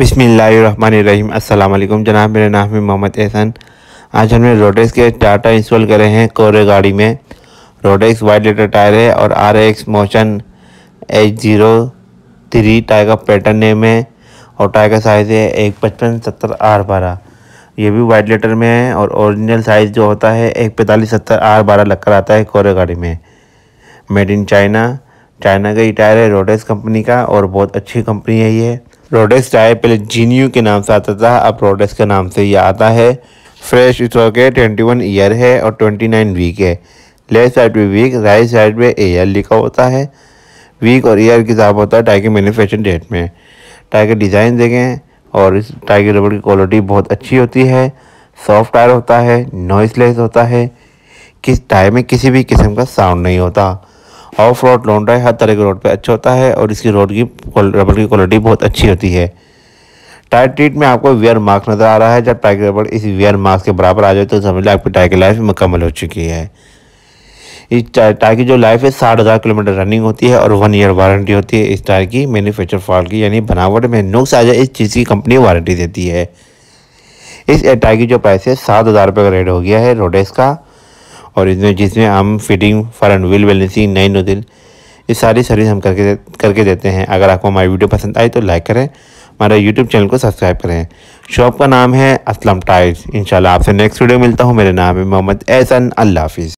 बसमीम अल्लाम जनाब मेरा नाम है मोहम्मद एहसन आज हमने रोडेक्स के टाटा इंस्टॉल करे हैं कोरे गाड़ी में रोडेक्स वाइट लेटर टायर है और R X motion H zero three tyre का पैटर्न नेम है और टायर का साइज़ है एक पचपन सत्तर आर बारह ये भी वाइट लेटर में है और ओरिजिनल साइज़ जो होता है एक पैंतालीस सत्तर आर बारह लग कर आता है कोरे गाड़ी में मेड इन चाइना चाइना का ही टायर है रोडेक्स कंपनी का और बहुत अच्छी कंपनी है ये रोडेस टायर पहले जीनियो के नाम से आता था अब रोडेस के नाम से ही आता है फ्रेश स्टॉक है ट्वेंटी वन ईयर है और ट्वेंटी नाइन वीक है लेफ्ट साइड पे वीक राइट साइड पे एयर लिखा होता है वीक और ईयर के हिसाब होता है टाइगर के डेट में टाइगर डिज़ाइन देखें और इस टाइगर के रबड़ की क्वालिटी बहुत अच्छी होती है सॉफ्ट टायर होता है नॉइसलेस होता है किस टायर में किसी भी किस्म का साउंड नहीं होता ऑफ रोड लौंडा हर तरह के रोड पे अच्छा होता है और इसकी रोड की रबड़ की क्वालिटी बहुत अच्छी होती है टायर ट्रीट में आपको वेयर मार्क्स नज़र आ रहा है जब टायर की रबड़ इस वेयर मार्क्स के बराबर आ जाए तो समझ लें आपकी टायर की लाइफ मुकम्मल हो चुकी है इस टायर की जो लाइफ है साठ हज़ार किलोमीटर रनिंग होती है और वन ईयर वारंटी होती है इस टायर की मैन्युफैक्चर फॉल्ट की यानी बनावट में नुक्स आ जाए इस चीज़ की कंपनी वारंटी देती है इस टायर की जो प्राइस है सात हज़ार रुपये का रेट हो गया है रोडेस का और इसमें जिसमें हम फिटिंग एंड व्हील बैलेंसिंग नई नोदिल ये सारी सर्विस हम करके करके देते हैं अगर आपको हमारी वीडियो पसंद आई तो लाइक करें हमारे यूट्यूब चैनल को सब्सक्राइब करें शॉप का नाम है असलम टाइज इनशाला आपसे नेक्स्ट वीडियो मिलता हूँ मेरा नाम है मोहम्मद एहसन अल्लाह हाफिज़